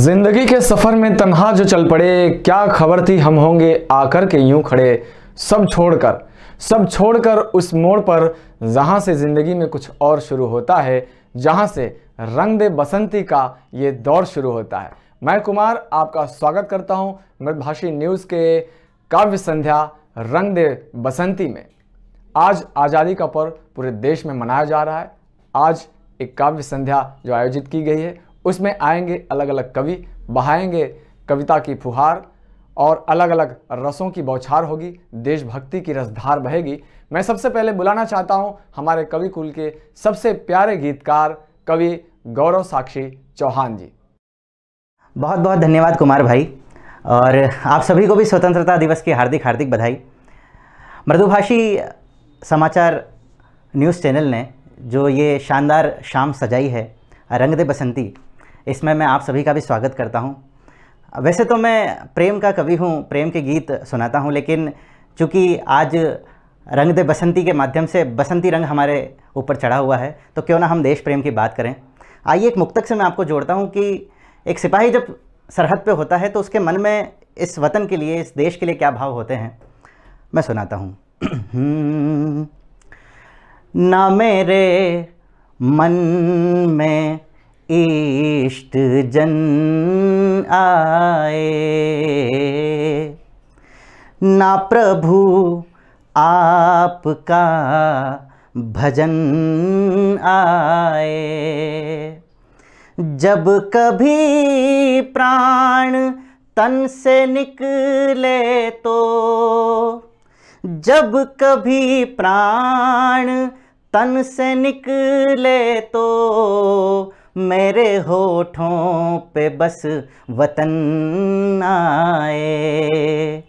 जिंदगी के सफर में तनहा जो चल पड़े क्या खबर थी हम होंगे आकर के यूं खड़े सब छोड़कर सब छोड़कर उस मोड़ पर जहां से ज़िंदगी में कुछ और शुरू होता है जहां से रंग दे बसंती का ये दौर शुरू होता है मैं कुमार आपका स्वागत करता हूं मृदभाषी न्यूज़ के काव्य संध्या रंग दे बसंती में आज आज़ादी का पर्व पूरे देश में मनाया जा रहा है आज एक काव्य संध्या जो आयोजित की गई है उसमें आएंगे अलग अलग कवि बहाएंगे कविता की फुहार और अलग अलग रसों की बौछार होगी देशभक्ति की रसधार बहेगी मैं सबसे पहले बुलाना चाहता हूँ हमारे कवि कुल के सबसे प्यारे गीतकार कवि गौरव साक्षी चौहान जी बहुत बहुत धन्यवाद कुमार भाई और आप सभी को भी स्वतंत्रता दिवस की हार्दिक हार्दिक बधाई मृदुभाषी समाचार न्यूज़ चैनल ने जो ये शानदार शाम सजाई है रंगदे बसंती इसमें मैं आप सभी का भी स्वागत करता हूँ वैसे तो मैं प्रेम का कवि हूँ प्रेम के गीत सुनाता हूँ लेकिन चूँकि आज रंग दे बसंती के माध्यम से बसंती रंग हमारे ऊपर चढ़ा हुआ है तो क्यों ना हम देश प्रेम की बात करें आइए एक मुक्तक से मैं आपको जोड़ता हूँ कि एक सिपाही जब सरहद पे होता है तो उसके मन में इस वतन के लिए इस देश के लिए क्या भाव होते हैं मैं सुनाता हूँ ना मेरे मन में इष्ट जन आए ना प्रभु आपका भजन आए जब कभी प्राण तन से निकले तो जब कभी प्राण तन से निकले तो मेरे होठों पे बस वतन आए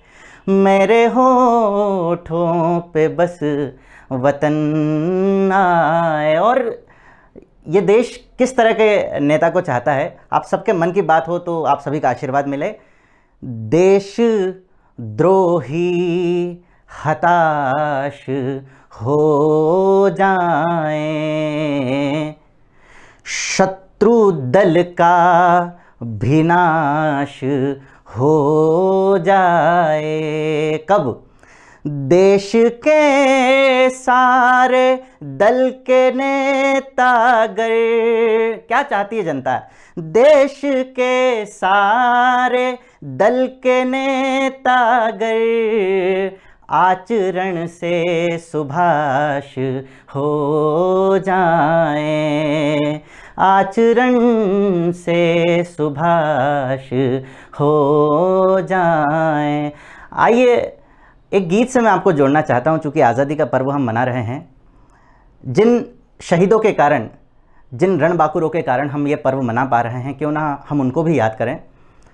मेरे होठों पे बस वतन आए और ये देश किस तरह के नेता को चाहता है आप सबके मन की बात हो तो आप सभी का आशीर्वाद मिले देश द्रोही हताश हो जाए शत दल का विनाश हो जाए कब देश के सारे दल के नेतागर क्या चाहती है जनता देश के सारे दल के नेतागर आचरण से सुभाष हो जाए आचरण से सुभाष हो जाए आइए एक गीत से मैं आपको जोड़ना चाहता हूँ चूँकि आज़ादी का पर्व हम मना रहे हैं जिन शहीदों के कारण जिन रणबाकुरों के कारण हम ये पर्व मना पा रहे हैं क्यों ना हम उनको भी याद करें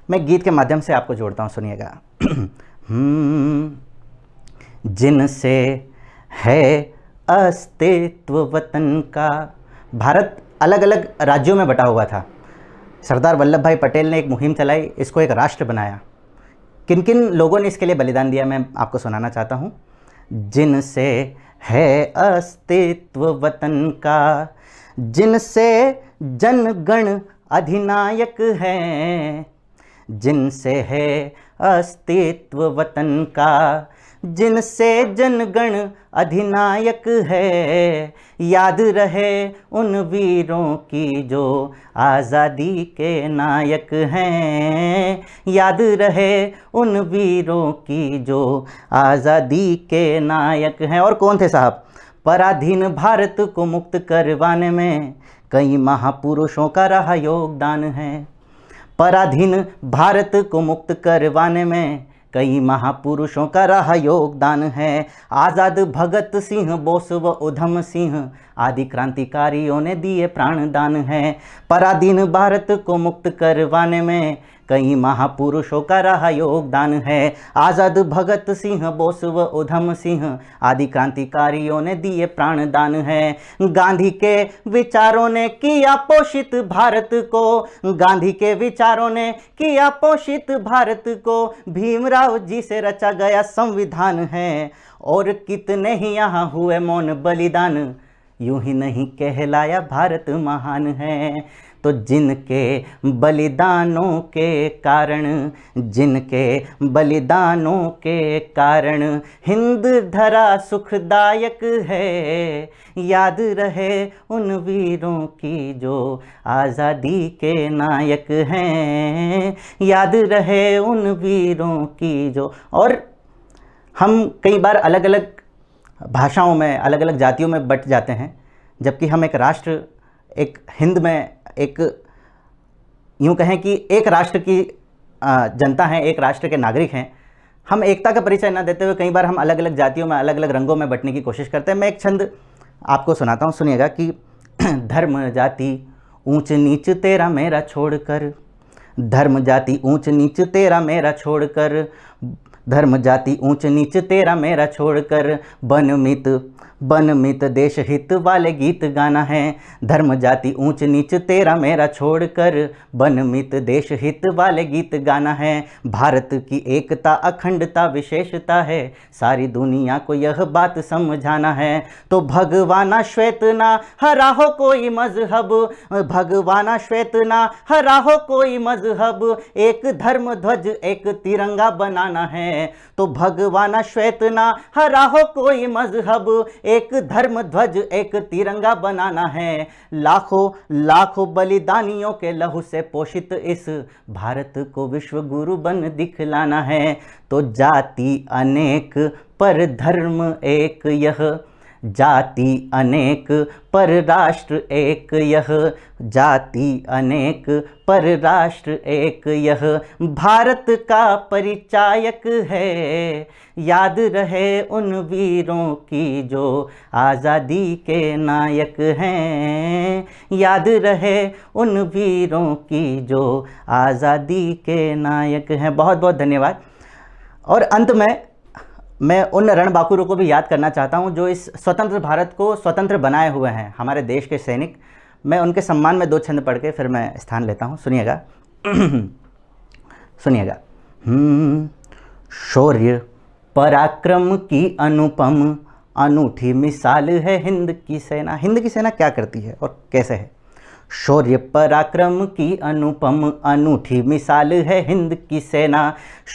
मैं गीत के माध्यम से आपको जोड़ता हूँ सुनिएगा हम्म, जिनसे है अस्तित्व वतन का भारत अलग अलग राज्यों में बटा हुआ था सरदार वल्लभ भाई पटेल ने एक मुहिम चलाई इसको एक राष्ट्र बनाया किन किन लोगों ने इसके लिए बलिदान दिया मैं आपको सुनाना चाहता हूँ जिनसे है अस्तित्व वतन का जिनसे जनगण अधिनायक है जिनसे है अस्तित्व वतन का जिनसे जनगण अधिनायक है याद रहे उन वीरों की जो आज़ादी के नायक हैं याद रहे उन वीरों की जो आज़ादी के नायक हैं और कौन थे साहब पराधीन भारत को मुक्त करवाने में कई महापुरुषों का रहा योगदान है पराधीन भारत को मुक्त करवाने में कई महापुरुषों का रहा योगदान है आज़ाद भगत सिंह बोस व उधम सिंह आदि क्रांतिकारियों ने दिए प्राण दान है पराधीन भारत को मुक्त करवाने में कई महापुरुषों का रहा योगदान है आज़ाद भगत सिंह बोस व उधम सिंह आदि क्रांतिकारियों ने दिए प्राण दान है गांधी के विचारों ने किया पोषित भारत को गांधी के विचारों ने किया पोषित भारत को भीमराव जी से रचा गया संविधान है और कितने ही यहाँ हुए मौन बलिदान यूं ही नहीं कहलाया भारत महान है तो जिनके बलिदानों के कारण जिनके बलिदानों के कारण हिंद धरा सुखदायक है याद रहे उन वीरों की जो आज़ादी के नायक हैं याद रहे उन वीरों की जो और हम कई बार अलग अलग भाषाओं में अलग अलग जातियों में बट जाते हैं जबकि हम एक राष्ट्र एक हिंद में एक यूँ कहें कि एक राष्ट्र की जनता हैं एक राष्ट्र के नागरिक हैं हम एकता का परिचय ना देते हुए कई बार हम अलग अलग जातियों में अलग अलग रंगों में बटने की कोशिश करते हैं मैं एक छंद आपको सुनाता हूँ सुनिएगा कि धर्म जाति ऊंच नीच तेरा मेरा छोड़कर धर्म जाति ऊंच नीच तेरा मेरा छोड़कर धर्म जाति ऊंच नीच तेरा मेरा छोड़कर बन मित देश हित वाले गीत गाना है धर्म जाति ऊंच नीच तेरा मेरा छोड़कर मित देश हित वाले गीत गाना है भारत की एकता अखंडता विशेषता है सारी दुनिया को यह बात समझाना है तो भगवाना श्वेत ना हरा हो कोई मजहब भगवाना श्वेत ना हरा हो कोई मजहब एक धर्म ध्वज एक तिरंगा बनाना है हैं तो भगवाना श्वेतना हरा हो कोई मजहब एक धर्म ध्वज एक तिरंगा बनाना है लाखों लाखों बलिदानियों के लहू से पोषित इस भारत को विश्व गुरु बन दिखलाना है तो जाति अनेक पर धर्म एक यह जाति अनेक पर राष्ट्र एक यह जाति अनेक पर राष्ट्र एक यह भारत का परिचायक है याद रहे उन वीरों की जो आज़ादी के नायक हैं याद रहे उन वीरों की जो आज़ादी के नायक हैं बहुत बहुत धन्यवाद और अंत में मैं उन रणबांकुरों को भी याद करना चाहता हूँ जो इस स्वतंत्र भारत को स्वतंत्र बनाए हुए हैं हमारे देश के सैनिक मैं उनके सम्मान में दो छंद पढ़ के फिर मैं स्थान लेता हूँ सुनिएगा सुनिएगा हम्म, शौर्य पराक्रम की अनुपम अनूठी मिसाल है हिंद की सेना हिंद की सेना क्या करती है और कैसे है शौर्य पराक्रम की अनुपम अनूठी मिसाल है हिंद की सेना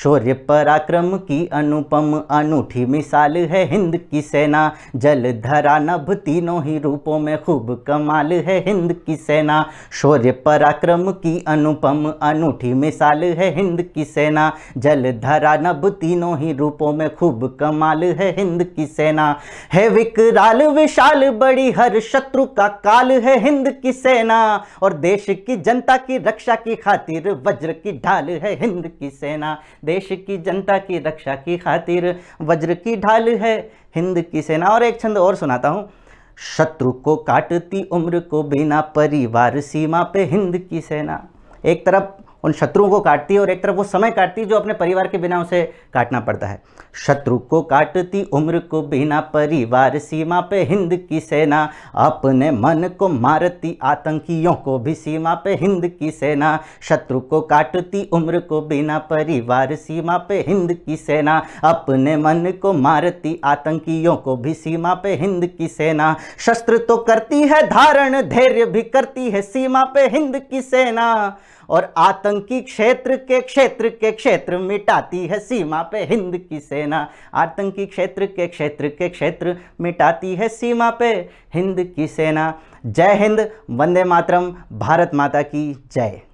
शौर्य पराक्रम की अनुपम अनूठी मिसाल है हिंद की सेना जल धरा नभ तीनों ही रूपों में खूब कमाल है हिंद की सेना शौर्य पराक्रम की अनुपम अनूठी मिसाल है हिंद की सेना जल धरा नभ तीनों ही रूपों में खूब कमाल है हिंद की सेना है विकराल विशाल बड़ी हर शत्रु का काल है हिंद की सेना और देश की जनता की रक्षा की खातिर वज्र की ढाल है हिंद की सेना देश की जनता की रक्षा की खातिर वज्र की ढाल है हिंद की सेना और एक छंद और सुनाता हूँ शत्रु को काटती उम्र को बिना परिवार सीमा पे हिंद की सेना एक तरफ उन शत्रुओं को काटती है और एक तरफ वो समय काटती है जो अपने परिवार के बिना उसे काटना पड़ता है शत्रु को काटती उम्र को बिना परिवार सीमा पे हिंद की सेना अपने मन को मारती आतंकियों को भी सीमा पे हिंद की सेना शत्रु को काटती उम्र को बिना परिवार सीमा पे हिंद की सेना अपने मन को मारती आतंकियों को भी सीमा पे हिंद की सेना शस्त्र तो करती है धारण धैर्य भी करती है सीमा पे हिंद की सेना और आतंकी क्षेत्र के क्षेत्र के क्षेत्र मिटाती है सीमा पे हिंद की सेना आतंकी क्षेत्र के क्षेत्र के क्षेत्र मिटाती है सीमा पे हिंद की सेना जय हिंद वंदे मातरम भारत माता की जय